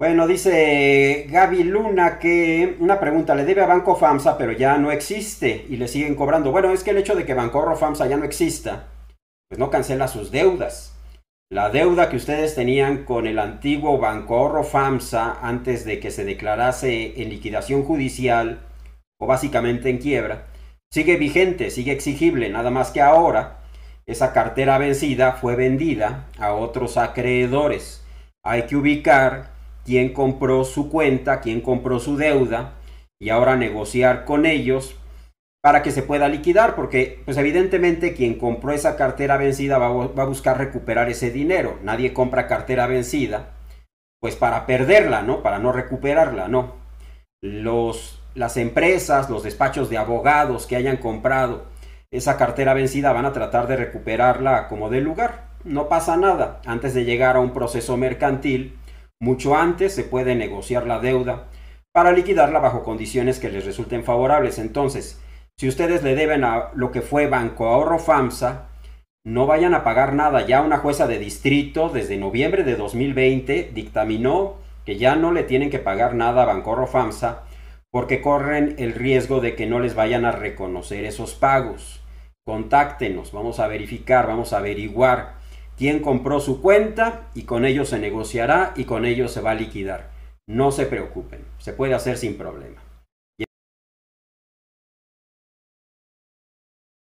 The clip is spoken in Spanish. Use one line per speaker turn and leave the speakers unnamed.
Bueno, dice Gaby Luna que una pregunta le debe a Banco FAMSA, pero ya no existe y le siguen cobrando. Bueno, es que el hecho de que Banco FAMSA ya no exista, pues no cancela sus deudas. La deuda que ustedes tenían con el antiguo Banco FAMSA antes de que se declarase en liquidación judicial o básicamente en quiebra, sigue vigente, sigue exigible, nada más que ahora esa cartera vencida fue vendida a otros acreedores. Hay que ubicar quién compró su cuenta, quién compró su deuda y ahora negociar con ellos para que se pueda liquidar, porque pues evidentemente quien compró esa cartera vencida va, a buscar recuperar ese dinero. Nadie compra cartera vencida pues para perderla, ¿no? Para no recuperarla, no. Los, las empresas, los despachos de abogados que hayan comprado esa cartera vencida van a tratar de recuperarla como de lugar. No pasa nada. Antes de llegar a un proceso mercantil, mucho antes se puede negociar la deuda para liquidarla bajo condiciones que les resulten favorables. Entonces, si ustedes le deben a lo que fue Banco Ahorro FAMSA, no vayan a pagar nada. Ya una jueza de distrito desde noviembre de 2020 dictaminó que ya no le tienen que pagar nada a Banco Ahorro FAMSA porque corren el riesgo de que no les vayan a reconocer esos pagos. Contáctenos, vamos a verificar, vamos a averiguar quién compró su cuenta y con ellos se negociará y con ellos se va a liquidar. No se preocupen, se puede hacer sin problema.